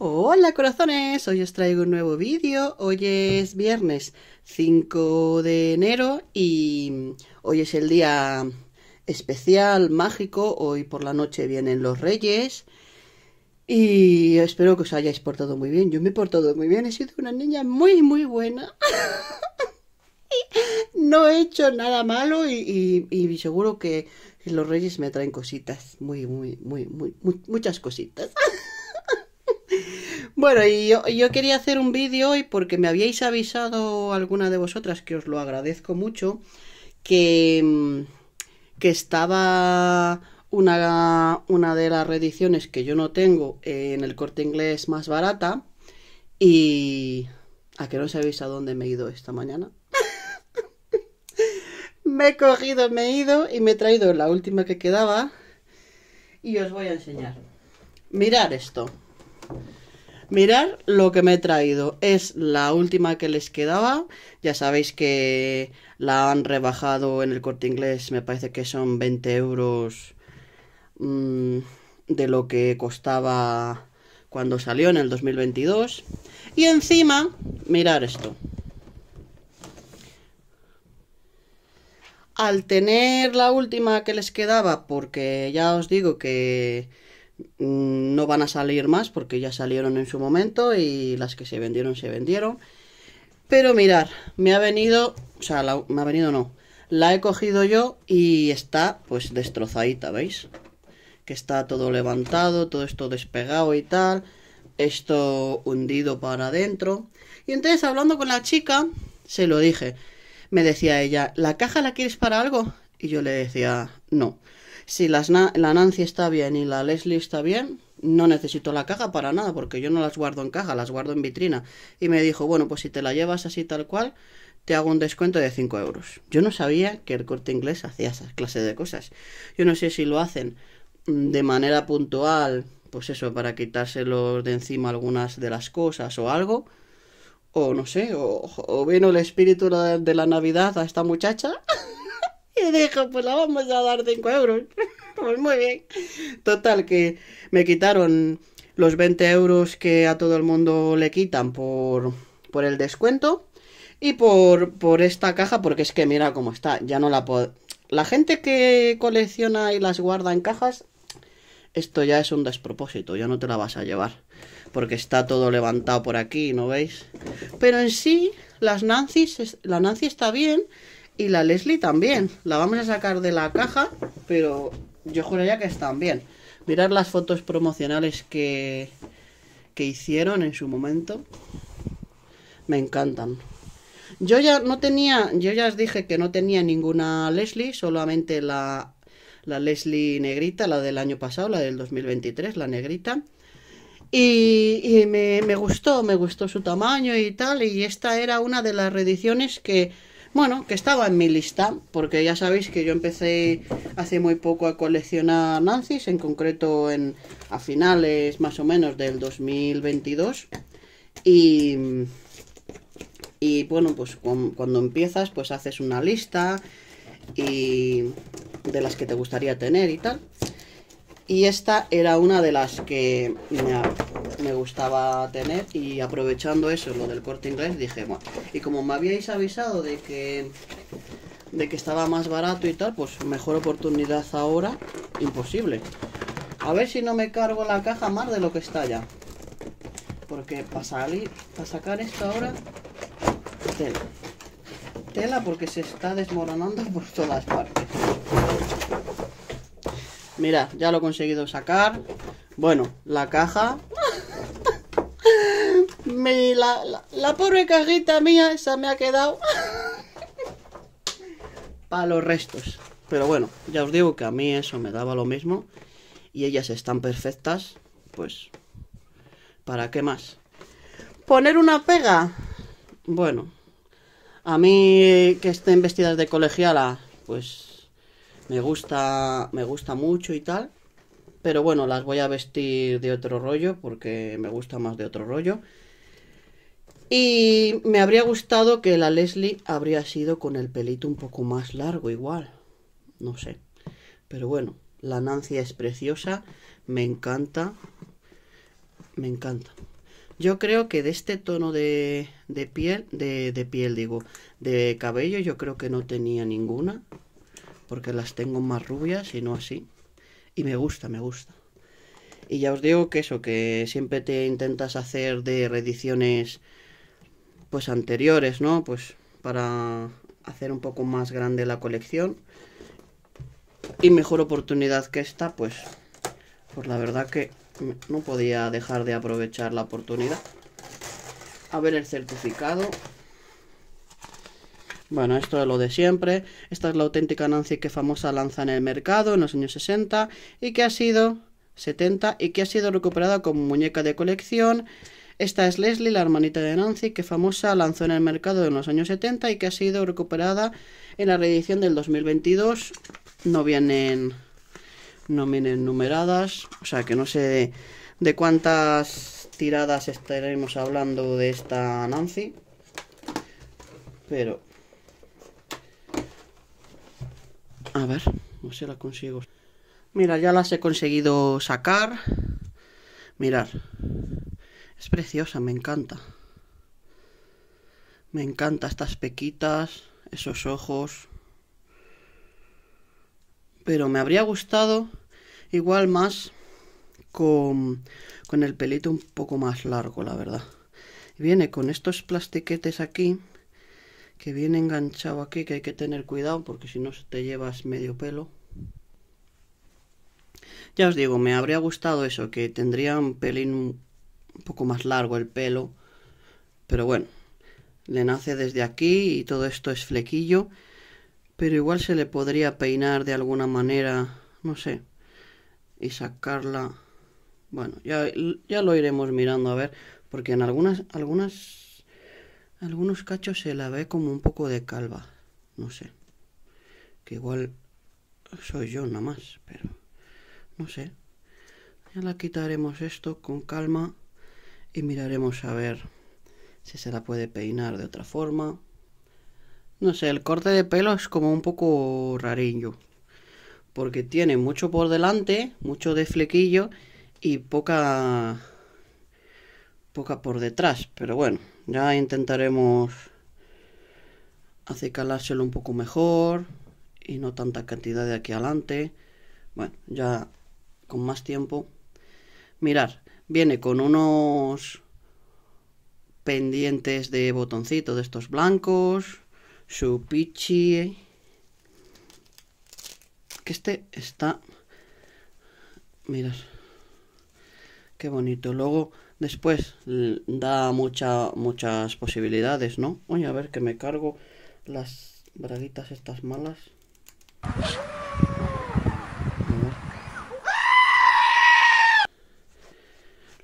Hola corazones, hoy os traigo un nuevo vídeo, hoy es viernes 5 de enero y hoy es el día especial, mágico, hoy por la noche vienen los reyes y espero que os hayáis portado muy bien, yo me he portado muy bien, he sido una niña muy muy buena. no he hecho nada malo y, seguro que los reyes me traen cositas, muy, muy, muy, muy muchas cositas. Bueno, y yo, quería hacer un vídeo hoy porque me habíais avisado alguna de vosotras, que os lo agradezco mucho, que, mm, que estaba una, una de las reediciones que yo no tengo en el corte inglés más barata y... ¿A que no sabéis a dónde me he ido esta mañana? me he cogido, me he ido y me he traído la última que quedaba y os voy a enseñar. Mirad esto. Mirar lo que me he traído. Es la última que les quedaba. Ya sabéis que la han rebajado en el corte inglés. Me parece que son 20 euros mm, de lo que costaba cuando salió en el 2022. Y encima, mirar esto. Al tener la última que les quedaba, porque ya os digo que Mm, no van a salir más porque ya salieron en su momento y las que se vendieron se vendieron. Pero mirar, me ha venido, o sea, me ha venido no, la he cogido yo y está pues destrozadita, ¿veis? Que está todo levantado, todo esto despegado y tal, esto hundido para adentro. Y entonces hablando con la chica, se lo dije, me decía ella, ¿la caja la quieres para algo? Y yo le decía, no si las la Nancy está bien y la Leslie está bien, no necesito la caja para nada, porque yo no las guardo en caja, las guardo en vitrina. Y me dijo, bueno, pues si te la llevas así tal cual, te hago un descuento de 5 euros. Yo no sabía que el corte inglés hacía esa clase de cosas. Yo no sé si lo hacen mm, de manera puntual, pues eso, para quitárselo de encima algunas de las cosas o algo. O no sé, o, o vino el espíritu de la Navidad a esta muchacha. Y pues la vamos a dar 5 euros. pues muy bien. Total, que me quitaron los 20 euros que a todo el mundo le quitan por, por el descuento y por, por esta caja, porque es que mira cómo está, ya no la puedo... La gente que colecciona y las guarda en cajas, esto ya es un despropósito, ya no te la vas a llevar, porque está todo levantado por aquí, ¿no veis? Pero en sí, las Nancy la Nancy está bien, y la Leslie también. La vamos a sacar de la caja, pero yo juro ya que están bien. Mirad las fotos promocionales que, que hicieron en su momento. Me encantan. Yo ya no tenía, yo ya os dije que no tenía ninguna Leslie, solamente la, la Leslie negrita, la del año pasado, la del 2023, la negrita. Y, me, me, gustó, me gustó su tamaño y tal. Y esta era una de las reediciones que bueno, que estaba en mi lista, porque ya sabéis que yo empecé hace muy poco a coleccionar Nancy's, en concreto en, a finales más o menos del 2022. Y, y bueno, pues cuando empiezas, pues haces una lista de las que te gustaría tener y tal. Y esta era una de las que me, me gustaba tener y aprovechando eso, lo del corte inglés, dije, bueno, y como me habíais avisado de que de que estaba más barato y tal, pues mejor oportunidad ahora, imposible. A ver si no me cargo la caja más de lo que está ya. Porque para salir, para sacar esto ahora, tela. Tela porque se está desmoronando por todas partes. mira ya lo he conseguido sacar. Bueno, la caja la, la pobre cajita mía, esa me ha quedado para los restos. Pero bueno, ya os digo que a mí eso me daba lo mismo. Y ellas están perfectas, pues, ¿para qué más? ¿Poner una pega? Bueno, a mí que estén vestidas de colegiala, pues, me gusta, me gusta mucho y tal. Pero bueno, las voy a vestir de otro rollo porque me gusta más de otro rollo. Y me habría gustado que la Leslie habría sido con el pelito un poco más largo igual. No sé. Pero bueno, la Nancia es preciosa. Me encanta. Me encanta. Yo creo que de este tono de, de piel, de, piel digo, de cabello, yo creo que no tenía ninguna. Porque las tengo más rubias y no así. Y me gusta, me gusta. Y ya os digo que eso, que siempre te intentas hacer de reediciones pues anteriores, ¿no? Pues para hacer un poco más grande la colección. Y mejor oportunidad que esta, pues, pues la verdad que no podía dejar de aprovechar la oportunidad. A ver el certificado. Bueno, esto es lo de siempre. Esta es la auténtica Nancy que famosa lanza en el mercado en los años 60 y que ha sido 70 y que ha sido recuperada como muñeca de colección esta es Leslie, la hermanita de Nancy, que famosa lanzó en el mercado en los años 70 y que ha sido recuperada en la reedición del 2022. No vienen, no vienen numeradas, o sea que no sé de, cuántas tiradas estaremos hablando de esta Nancy. Pero... A ver, no sé si la consigo. Mira, ya las he conseguido sacar. Mirar. Es preciosa, me encanta. Me encanta estas pequitas, esos ojos. Pero me habría gustado igual más con, con el pelito un poco más largo, la verdad. Viene con estos plastiquetes aquí, que viene enganchado aquí, que hay que tener cuidado porque si no te llevas medio pelo. Ya os digo, me habría gustado eso, que tendría un pelín un poco más largo el pelo. Pero bueno, le nace desde aquí y todo esto es flequillo. Pero igual se le podría peinar de alguna manera, no sé, y sacarla. Bueno, ya, ya lo iremos mirando a ver, porque en algunas, algunas, algunos cachos se la ve como un poco de calva, no sé. Que igual soy yo nada más, pero no sé. Ya la quitaremos esto con calma y miraremos a ver si se la puede peinar de otra forma. No sé, el corte de pelo es como un poco rarillo. Porque tiene mucho por delante, mucho de flequillo y poca poca por detrás. Pero bueno, ya intentaremos acicalárselo un poco mejor y no tanta cantidad de aquí adelante. Bueno, ya con más tiempo. Mirar, Viene con unos pendientes de botoncito de estos blancos, su pichi, eh, que este está, mirad, qué bonito. Luego después da muchas posibilidades, ¿no? Voy a ver que me cargo las braguitas estas malas.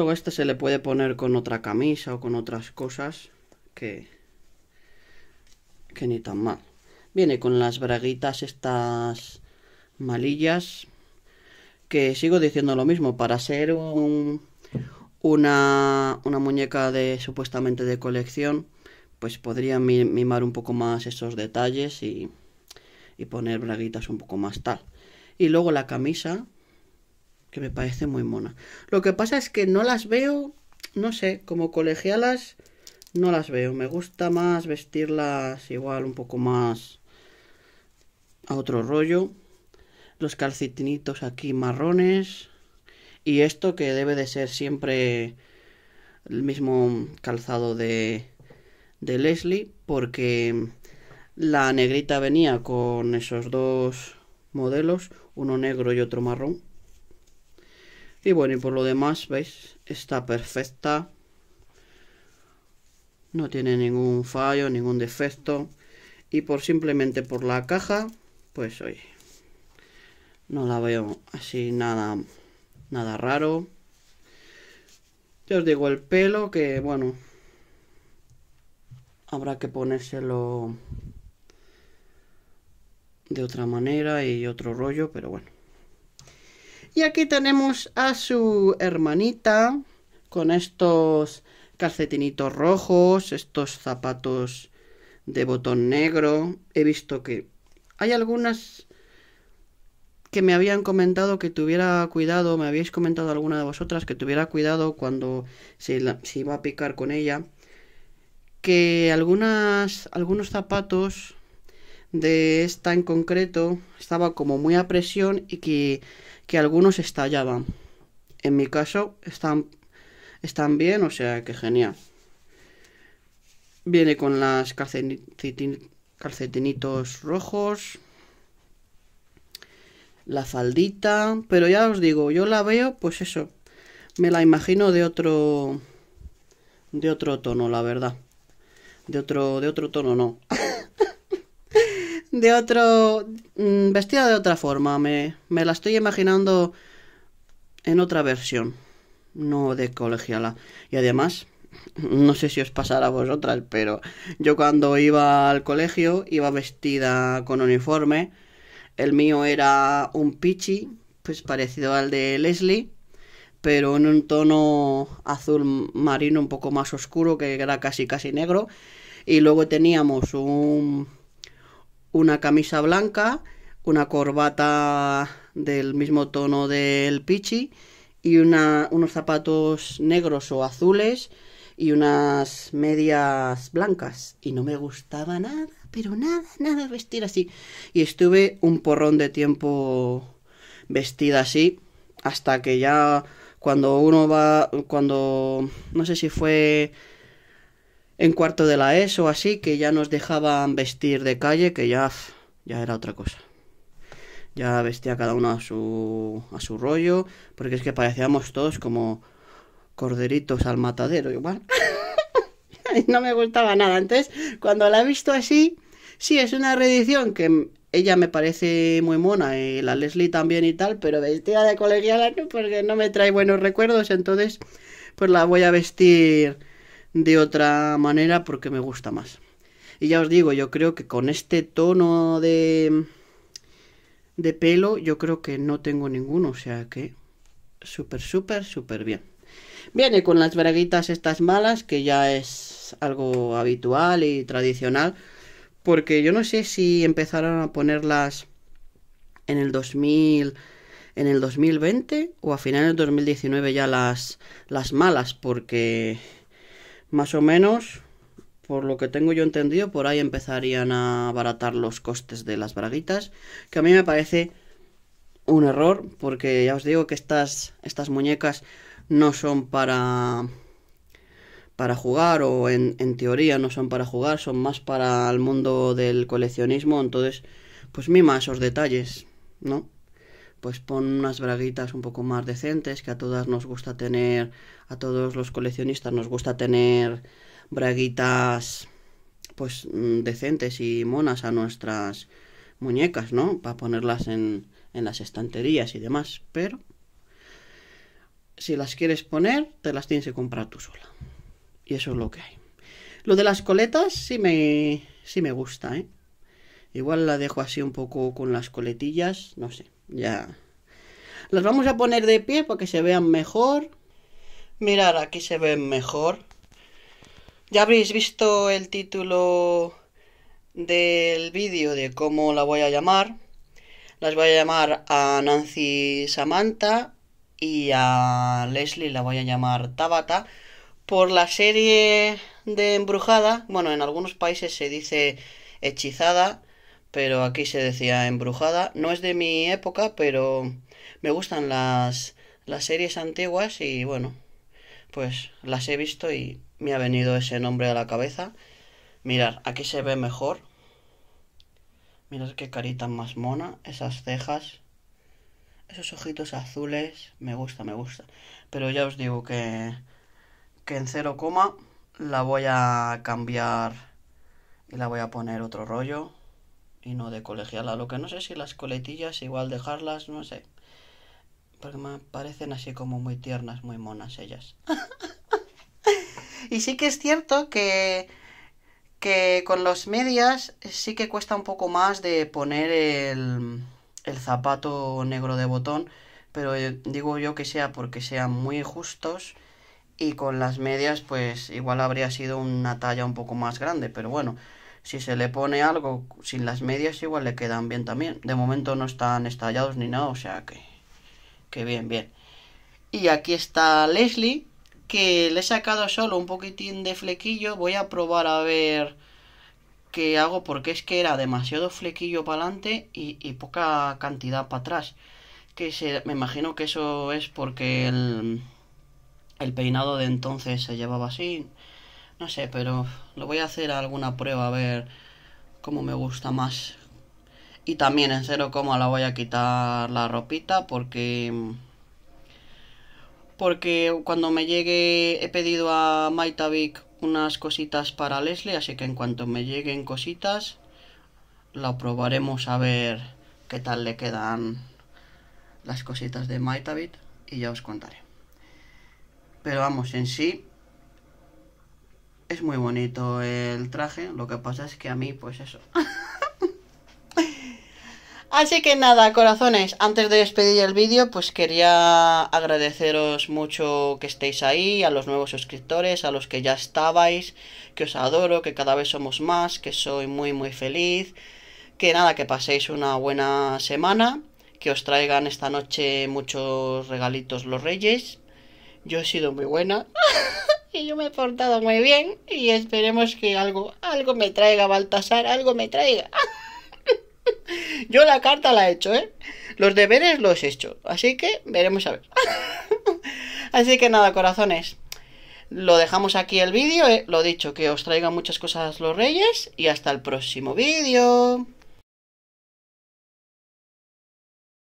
Luego este se le puede poner con otra camisa o con otras cosas que, que ni tan mal. Viene con las braguitas estas malillas que sigo diciendo lo mismo, para ser una, una muñeca de supuestamente de colección, pues podría mimar un poco más esos detalles y, y poner braguitas un poco más tal. Y luego la camisa, que me parece muy mona. Lo que pasa es que no las veo, no sé, como colegialas no las veo. Me gusta más vestirlas igual un poco más a otro rollo. Los calcetinitos aquí marrones. Y esto que debe de ser siempre el mismo calzado de, de Leslie. Porque la negrita venía con esos dos modelos. Uno negro y otro marrón y bueno, y por lo demás, ¿veis? Está perfecta. No tiene ningún fallo, ningún defecto. Y por simplemente por la caja, pues oye, no la veo así nada, nada raro. Ya os digo, el pelo que, bueno, habrá que ponérselo de otra manera y otro rollo, pero bueno. Y aquí tenemos a su hermanita con estos calcetinitos rojos, estos zapatos de botón negro. He visto que hay algunas que me habían comentado que tuviera cuidado, me habíais comentado alguna de vosotras que tuviera cuidado cuando se, se iba a picar con ella, que algunas, algunos zapatos de esta en concreto estaba como muy a presión y que, algunos estallaban. En mi caso están, están bien, o sea que genial. Viene con las calcetinitos rojos, la faldita, pero ya os digo, yo la veo, pues eso, me la imagino de otro, de otro tono, la verdad, de otro, de otro tono no. de otro. Mm, vestida de otra forma. Me, me la estoy imaginando en otra versión. No de colegiala. Y además, no sé si os pasará a vosotras, pero yo cuando iba al colegio iba vestida con uniforme. El mío era un pichi, pues parecido al de Leslie, pero en un tono azul marino un poco más oscuro que era casi casi negro. Y luego teníamos un una camisa blanca, una corbata del mismo tono del pichi y unos zapatos negros o azules y unas medias blancas. Y no me gustaba nada, pero nada, nada vestir así. Y estuve un porrón de tiempo vestida así hasta que ya cuando uno va, cuando no sé si fue en cuarto de la ESO así, que ya nos dejaban vestir de calle, que ya, ya era otra cosa. Ya vestía cada uno a su, a su rollo, porque es que parecíamos todos como corderitos al matadero igual. no me gustaba nada. Entonces, cuando la he visto así, sí, es una reedición que ella me parece muy mona y la Leslie también y tal, pero vestida de colegiala porque no me trae buenos recuerdos, entonces pues la voy a vestir de otra manera porque me gusta más. Y ya os digo, yo creo que con este tono de, de pelo, yo creo que no tengo ninguno, o sea que súper, súper, súper bien. Viene con las braguitas estas malas, que ya es algo habitual y tradicional, porque yo no sé si empezaron a ponerlas en el 2000 en el 2020 o a finales del 2019 ya las las malas porque más o menos, por lo que tengo yo entendido, por ahí empezarían a abaratar los costes de las braguitas, que a mí me parece un error, porque ya os digo que estas, estas muñecas no son para para jugar o en, en, teoría no son para jugar, son más para el mundo del coleccionismo, entonces pues mima esos detalles, ¿no? pues pon unas braguitas un poco más decentes, que a todas nos gusta tener, a todos los coleccionistas nos gusta tener braguitas pues mm, decentes y monas a nuestras muñecas, ¿no? Para ponerlas en, en las estanterías y demás, pero si las quieres poner, te las tienes que comprar tú sola. Y eso es lo que hay. Lo de las coletas sí me, sí me gusta, ¿eh? Igual la dejo así un poco con las coletillas, no sé. Ya. Las vamos a poner de pie para que se vean mejor. Mirar, aquí se ven mejor. Ya habréis visto el título del vídeo de cómo la voy a llamar. Las voy a llamar a Nancy Samantha y a Leslie la voy a llamar Tabata. Por la serie de Embrujada, bueno, en algunos países se dice Hechizada pero aquí se decía embrujada. No es de mi época, pero me gustan las, series antiguas y bueno, pues las he visto y me ha venido ese nombre a la cabeza. Mirar, aquí se ve mejor. Mirad qué carita más mona, esas cejas, esos ojitos azules, me gusta, me gusta. Pero ya os digo que, que en coma la voy a cambiar y la voy a poner otro rollo y no de colegiala. Lo que no sé si las coletillas igual dejarlas, no sé. Porque me parecen así como muy tiernas, muy monas ellas. y sí que es cierto que que con los medias sí que cuesta un poco más de poner el zapato negro de botón, pero eh, digo yo que sea porque sean muy justos y con las medias pues igual habría sido una talla un poco más grande, pero bueno, si se le pone algo sin las medias, igual le quedan bien también. De momento no están estallados ni nada, o sea que. Que bien, bien. Y aquí está Leslie, que le he sacado solo un poquitín de flequillo. Voy a probar a ver qué hago, porque es que era demasiado flequillo para adelante y, y poca cantidad para atrás. Que se, me imagino que eso es porque el, el peinado de entonces se llevaba así. No sé, pero lo voy a hacer a alguna prueba a ver cómo me gusta más. Y también en cero coma la voy a quitar la ropita porque... Porque cuando me llegue he pedido a Maitavik unas cositas para Leslie, así que en cuanto me lleguen cositas la probaremos a ver qué tal le quedan las cositas de Maitavik y ya os contaré. Pero vamos, en sí es muy bonito el traje, lo que pasa es que a mí, pues eso. Así que nada, corazones, antes de despedir el vídeo, pues quería agradeceros mucho que estéis ahí, a los nuevos suscriptores, a los que ya estabais, que os adoro, que cada vez somos más, que soy muy muy feliz, que nada, que paséis una buena semana, que os traigan esta noche muchos regalitos los reyes. Yo he sido muy buena. Y yo me he portado muy bien y esperemos que algo, algo me traiga Baltasar, algo me traiga. yo la carta la he hecho, ¿eh? Los deberes los he hecho, así que veremos a ver. así que nada, corazones. Lo dejamos aquí el vídeo, ¿eh? lo dicho, que os traigan muchas cosas los reyes y hasta el próximo vídeo.